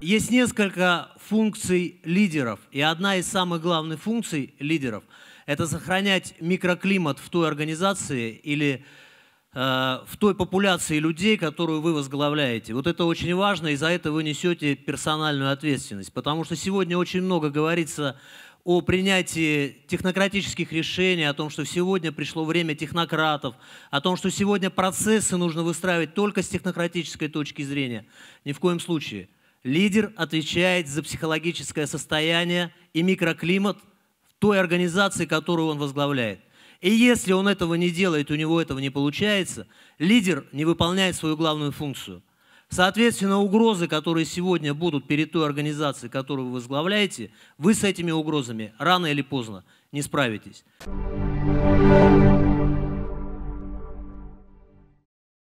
Есть несколько функций лидеров, и одна из самых главных функций лидеров – это сохранять микроклимат в той организации или э, в той популяции людей, которую вы возглавляете. Вот это очень важно, и за это вы несете персональную ответственность. Потому что сегодня очень много говорится о принятии технократических решений, о том, что сегодня пришло время технократов, о том, что сегодня процессы нужно выстраивать только с технократической точки зрения. Ни в коем случае – Лидер отвечает за психологическое состояние и микроклимат в той организации, которую он возглавляет. И если он этого не делает, у него этого не получается, лидер не выполняет свою главную функцию. Соответственно, угрозы, которые сегодня будут перед той организацией, которую вы возглавляете, вы с этими угрозами рано или поздно не справитесь.